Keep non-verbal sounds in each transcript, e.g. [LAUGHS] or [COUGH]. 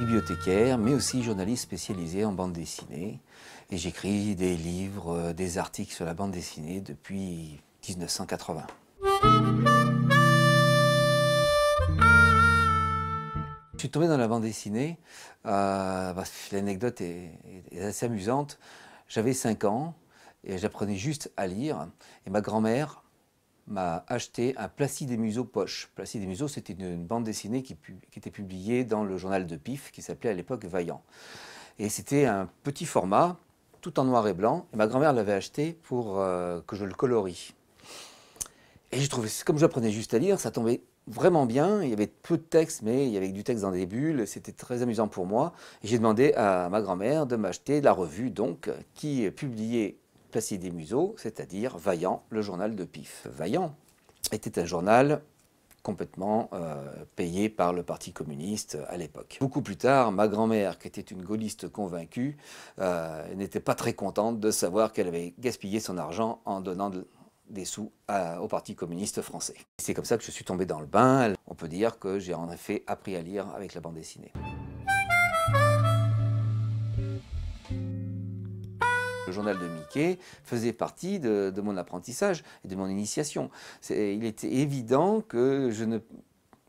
bibliothécaire, mais aussi journaliste spécialisé en bande dessinée. Et j'écris des livres, euh, des articles sur la bande dessinée depuis 1980. Je suis tombé dans la bande dessinée. Euh, l'anecdote est, est, assez amusante. J'avais 5 ans et j'apprenais juste à lire. Et ma grand-mère m'a acheté un Placide des Museaux poche. Placide des Museaux, c'était une, bande dessinée qui, était publiée dans le journal de Pif, qui s'appelait à l'époque Vaillant. Et c'était un petit format, tout en noir et blanc. Et ma grand-mère l'avait acheté pour euh, que je le colorie. Et j'ai trouvé, comme je j'apprenais juste à lire, ça tombait vraiment bien. Il y avait peu de texte, mais il y avait du texte dans des bulles. C'était très amusant pour moi. et J'ai demandé à ma grand-mère de m'acheter la revue, donc, qui publiait Placide des c'est-à-dire Vaillant, le journal de Pif. Vaillant était un journal complètement euh, payé par le Parti communiste à l'époque. Beaucoup plus tard, ma grand-mère, qui était une gaulliste convaincue, euh, n'était pas très contente de savoir qu'elle avait gaspillé son argent en donnant des sous au Parti communiste français. C'est comme ça que je suis tombé dans le bain. On peut dire que j'ai en effet appris à lire avec la bande dessinée. de Mickey faisait partie de, mon apprentissage et de mon initiation. Il était évident que je ne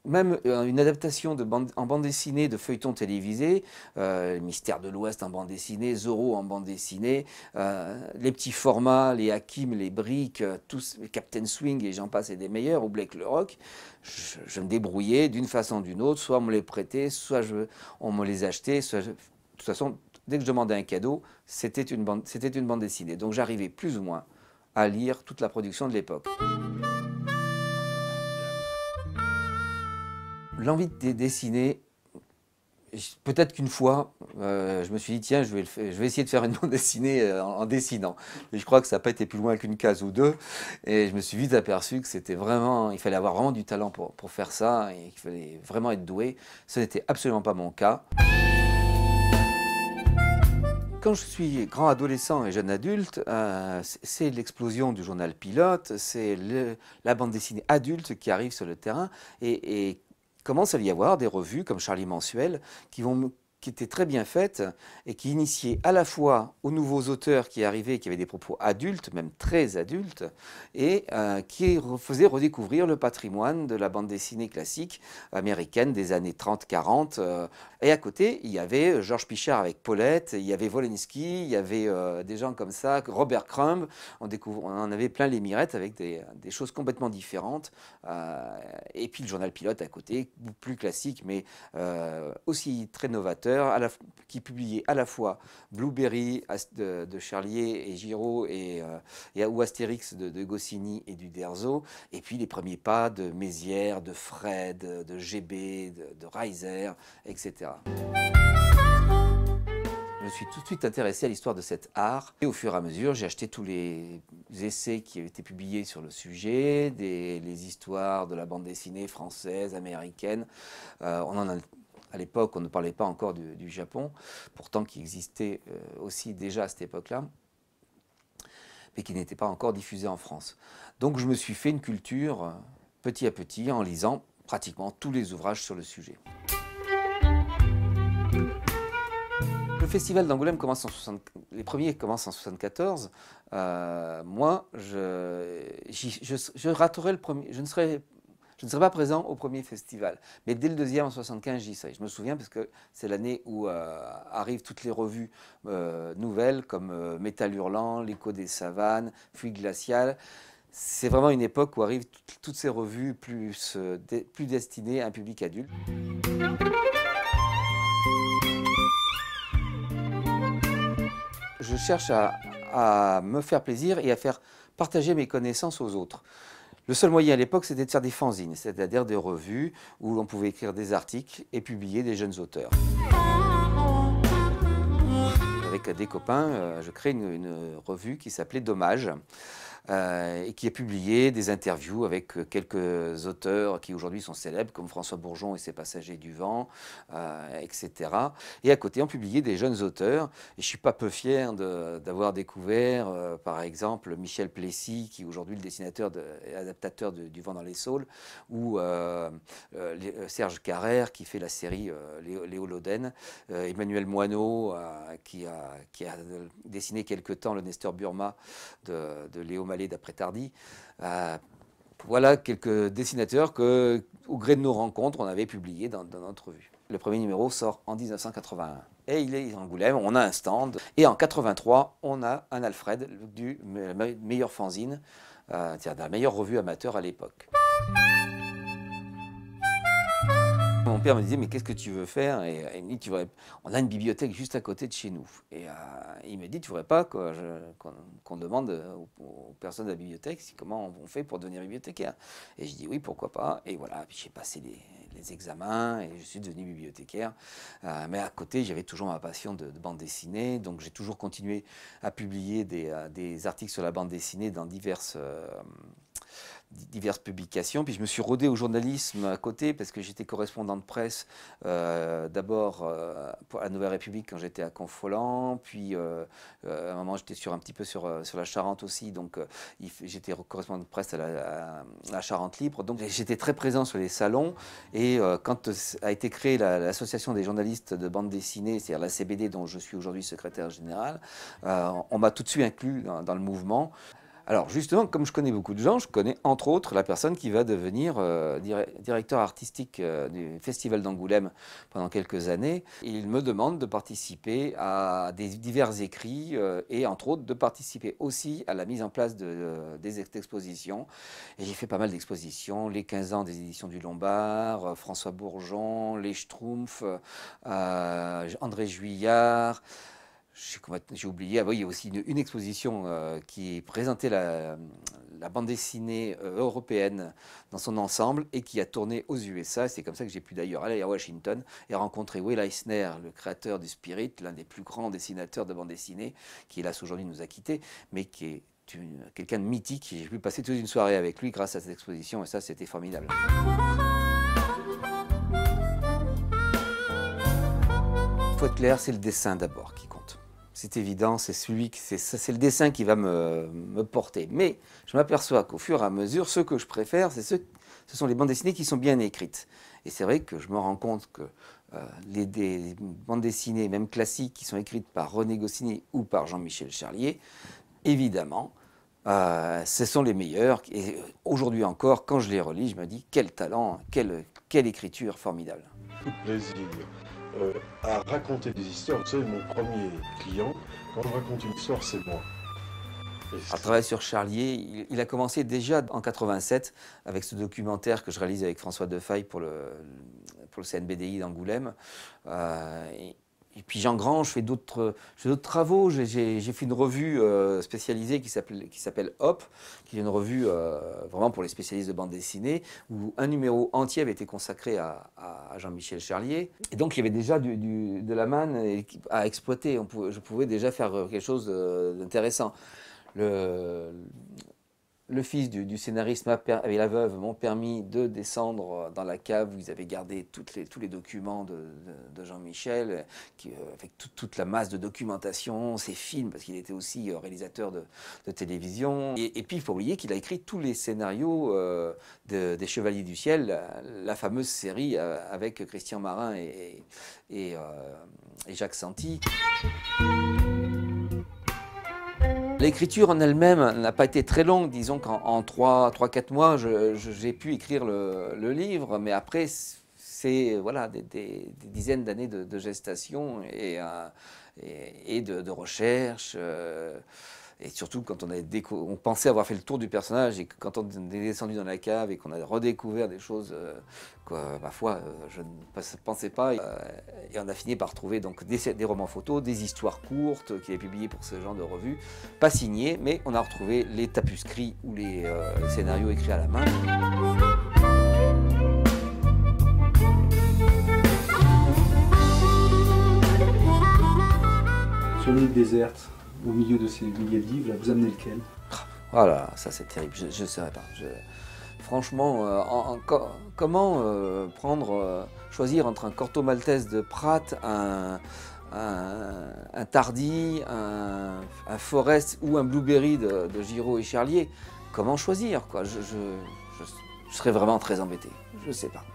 même euh, une adaptation en bande dessinée de feuilletons télévisés, euh, Mystère de l'Ouest en bande dessinée, Zorro en bande dessinée, euh, les petits formats, les Hakim, les Briques, euh, tous, Captain Swing et j'en passe et des meilleurs, ou Blake le Rock, je, me débrouillais d'une façon ou d'une autre, soit on me les prêtait, soit je, on me les achetait, soit de toute façon, dès que je demandais un cadeau, c'était une, bande, une bande dessinée. Donc j'arrivais plus ou moins à lire toute la production de l'époque. L'envie de dessiner, peut-être qu'une fois, euh, je me suis dit, tiens, je vais, essayer de faire une [LAUGHS] bande dessinée euh, en, dessinant. Et je crois que ça n'a pas été plus loin qu'une case ou deux. Et je me suis vite aperçu que c'était vraiment, il fallait avoir vraiment du talent pour, pour faire ça, et qu'il fallait vraiment être doué. Ce n'était absolument pas mon cas. Quand je suis grand adolescent et jeune adulte, euh, c'est l'explosion du journal pilote, c'est la bande dessinée adulte qui arrive sur le terrain et, et commence à y avoir des revues comme Charlie Mensuel qui vont qui était très bien faite et qui initiait à la fois aux nouveaux auteurs qui arrivaient, qui avaient des propos adultes, même très adultes, et euh, qui faisait redécouvrir le patrimoine de la bande dessinée classique américaine des années 30-40. Euh, et à côté, il y avait Georges Pichard avec Paulette, il y avait Wolenski, il y avait euh, des gens comme ça, Robert Crumb. On, on en avait plein les mirettes avec des choses complètement différentes. et puis le journal pilote à côté, plus classique, mais aussi très novateur à la, qui publiait à la fois Blueberry de, Charlier et Giraud euh, et, ou Astérix de, de, Goscinny et du Derzo, et puis les premiers pas de Mézières, de Fred, de GB, de, de Reiser, etc. Je me suis tout de suite intéressé à l'histoire de cet art. Et au fur et à mesure, j'ai acheté tous les essais qui avaient été publiés sur le sujet, des, les histoires de la bande dessinée française, américaine. Euh, on en a à l'époque, on ne parlait pas encore du, Japon, pourtant qui existait euh, aussi déjà à cette époque-là, mais qui n'était pas encore diffusé en France. Donc je me suis fait une culture euh, petit à petit en lisant pratiquement tous les ouvrages sur le sujet. Le festival d'Angoulême commence en les premiers commencent en 74. Euh, moi, je, je, je, je le premier, je ne serai je ne serai pas présent au premier festival, mais dès le deuxième en 75, j'y serai. Je me souviens parce que c'est l'année où euh, arrivent toutes les revues euh, nouvelles comme euh, Metal Métal hurlant, L'écho des savanes, Fuite glaciale. C'est vraiment une époque où arrivent toutes ces revues plus, destinées à un public adulte. Je cherche à me faire plaisir et à faire partager mes connaissances aux autres. Le seul moyen à l'époque, c'était de faire des fanzines, c'est-à-dire des revues où l'on pouvait écrire des articles et publier des jeunes auteurs. Avec des copains, euh, je crée une, revue qui s'appelait Dommage. Euh, et qui a publié des interviews avec euh, quelques auteurs qui aujourd'hui sont célèbres, comme François Bourgeon et ses Passagers du Vent, euh, etc. Et à côté, ont publié des jeunes auteurs. Et je ne suis pas peu fier d'avoir découvert, par exemple, Michel Plessis, qui est aujourd'hui le dessinateur de, et adaptateur du Vent dans les Saules, ou Serge Carrère, qui fait la série Léo, Loden, Emmanuel Moineau, qui a, qui, a, dessiné quelque temps le Nestor Burma de, de Léo d'après Tardy. Euh, voilà quelques dessinateurs que, au gré de nos rencontres, on avait publiés dans, notre revue. Le premier numéro sort en 1981. Et il est en Angoulême, on a un stand. Et en 83, on a un Alfred du meilleur fanzine, euh, de la meilleure revue amateur à l'époque. Mon père me disait, mais qu'est-ce que tu veux faire Et euh, il me dit, tu on a une bibliothèque juste à côté de chez nous. Et euh, il me dit, tu ne voudrais pas qu'on demande euh, aux, personnes de la bibliothèque comment on fait pour devenir bibliothécaire Et je dis, oui, pourquoi pas Et voilà, j'ai passé les, examens et je suis devenu bibliothécaire. mais à côté, j'avais toujours ma passion de, bande dessinée, donc j'ai toujours continué à publier des, articles sur la bande dessinée dans diverses diverses publications. Puis je me suis rodé au journalisme à côté parce que j'étais correspondant de presse euh, d'abord à euh, la Nouvelle République quand j'étais à Confolan, puis euh, à un moment j'étais sur un petit peu sur, la Charente aussi, donc j'étais correspondant de presse à la, Charente Libre. Donc j'étais très présent sur les salons et quand a été créée l'association des journalistes de bande dessinée, c'est-à-dire la CBD dont je suis aujourd'hui secrétaire général, on m'a tout de suite inclus dans le mouvement. Alors justement, comme je connais beaucoup de gens, je connais entre autres la personne qui va devenir euh, directeur artistique euh, du Festival d'Angoulême pendant quelques années. il me demande de participer à des divers écrits euh, et entre autres de participer aussi à la mise en place des expositions. Et j'ai fait pas mal d'expositions, les 15 ans des éditions du Lombard, François Bourgeon, les Schtroumpfs, André Juillard j'ai oublié, ah il y a aussi une, exposition euh, qui présentait la, bande dessinée euh, européenne dans son ensemble et qui a tourné aux USA. C'est comme ça que j'ai pu d'ailleurs aller à Washington et rencontrer Will Eisner, le créateur du Spirit, l'un des plus grands dessinateurs de bande dessinée, qui hélas aujourd'hui nous a quittés, mais qui est quelqu'un de mythique. J'ai pu passer toute une soirée avec lui grâce à cette exposition et ça, c'était formidable. faut être clair, c'est le dessin d'abord qui c'est évident, c'est celui c'est le dessin qui va me, porter. Mais je m'aperçois qu'au fur et à mesure, ce que je préfère, c'est ce, ce sont les bandes dessinées qui sont bien écrites. Et c'est vrai que je me rends compte que euh, les, bandes dessinées, même classiques, qui sont écrites par René Goscinny ou par Jean-Michel Charlier, évidemment, euh, ce sont les meilleurs. Et euh, aujourd'hui encore, quand je les relis, je me dis quel talent, quelle, écriture formidable. Plaisir. [LAUGHS] Euh, à raconter des histoires. Vous savez, mon premier client, quand on raconte une histoire, c'est moi. À travailler sur Charlier, il, a commencé déjà en 87 avec ce documentaire que je réalise avec François Defaille pour le, pour le CNBDI d'Angoulême. Euh, et puis Jean Grand, je fais d'autres travaux. J'ai fait une revue euh, spécialisée qui s'appelle Hop, qui est une revue euh, vraiment pour les spécialistes de bande dessinée, où un numéro entier avait été consacré à, Jean-Michel Charlier. Et donc il y avait déjà de la manne à exploiter. je pouvais déjà faire quelque chose euh, d'intéressant le fils du, du scénariste et la veuve m'ont permis de descendre euh, dans la cave où ils avaient gardé toutes les, tous les documents de, Jean-Michel, euh, avec toute la masse de documentation, ses films, parce qu'il était aussi euh, réalisateur de, télévision. Et, puis, il faut oublier qu'il a écrit tous les scénarios des Chevaliers du Ciel, la, fameuse série avec Christian Marin et, et, Jacques Santi. L'écriture en elle-même n'a pas été très longue, disons qu'en 3-4 mois, j'ai pu écrire le, livre, mais après, c'est voilà, des, dizaines d'années de, gestation et, euh, de, recherche. Euh, et surtout, quand on, avait on pensait avoir fait le tour du personnage et quand on est descendu dans la cave et qu'on a redécouvert des choses, euh, quoi, ma foi, euh, je ne pensais pas. Euh, et on a fini par trouver donc des, romans photos, des histoires courtes qui avaient publié pour ce genre de revue, pas signées, mais on a retrouvé les tapuscrits ou les scénarios écrits à la main. Sur l'île déserte, au milieu de ces milliers de livres, vous amenez lequel Voilà, ça c'est terrible, je ne saurais pas. Franchement, euh, comment euh, prendre, euh, choisir entre un Corto Maltese de Pratt, un, un, un Tardy, un, Forest ou un Blueberry de, de Giraud et Charlier Comment choisir je, je serais vraiment très embêté, je ne sais pas.